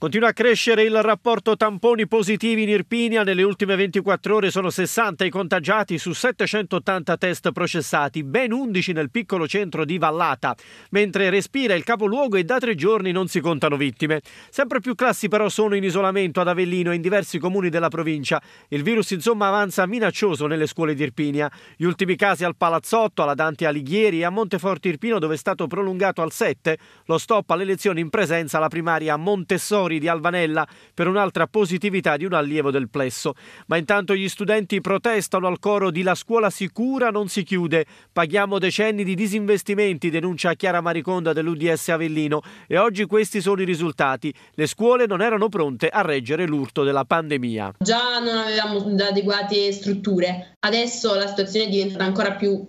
Continua a crescere il rapporto tamponi positivi in Irpinia, nelle ultime 24 ore sono 60 i contagiati su 780 test processati, ben 11 nel piccolo centro di Vallata, mentre respira il capoluogo e da tre giorni non si contano vittime. Sempre più classi però sono in isolamento ad Avellino e in diversi comuni della provincia. Il virus insomma avanza minaccioso nelle scuole di Irpinia. Gli ultimi casi al Palazzotto, alla Dante Alighieri e a Monteforte Irpino dove è stato prolungato al 7 lo stop alle lezioni in presenza alla primaria Montessori laboratori di Alvanella per un'altra positività di un allievo del plesso. Ma intanto gli studenti protestano al coro di La scuola sicura non si chiude. Paghiamo decenni di disinvestimenti, denuncia Chiara Mariconda dell'UDS Avellino. E oggi questi sono i risultati. Le scuole non erano pronte a reggere l'urto della pandemia. Già non avevamo adeguate strutture. Adesso la situazione è diventata ancora più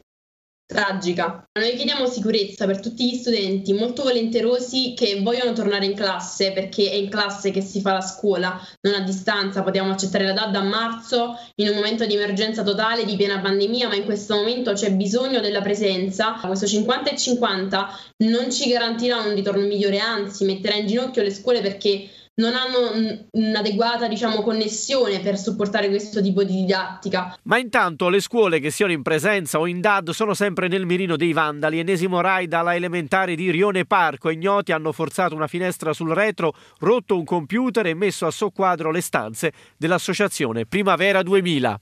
tragica. Noi chiediamo sicurezza per tutti gli studenti molto volenterosi che vogliono tornare in classe perché è in classe che si fa la scuola, non a distanza, potevamo accettare la DAD a marzo in un momento di emergenza totale, di piena pandemia, ma in questo momento c'è bisogno della presenza. Questo 50 e 50 non ci garantirà un ritorno migliore, anzi metterà in ginocchio le scuole perché non hanno un'adeguata diciamo, connessione per supportare questo tipo di didattica. Ma intanto le scuole che siano in presenza o in DAD sono sempre nel mirino dei vandali. Enesimo raid alla elementare di Rione Parco. Ignoti hanno forzato una finestra sul retro, rotto un computer e messo a soqquadro le stanze dell'associazione Primavera 2000.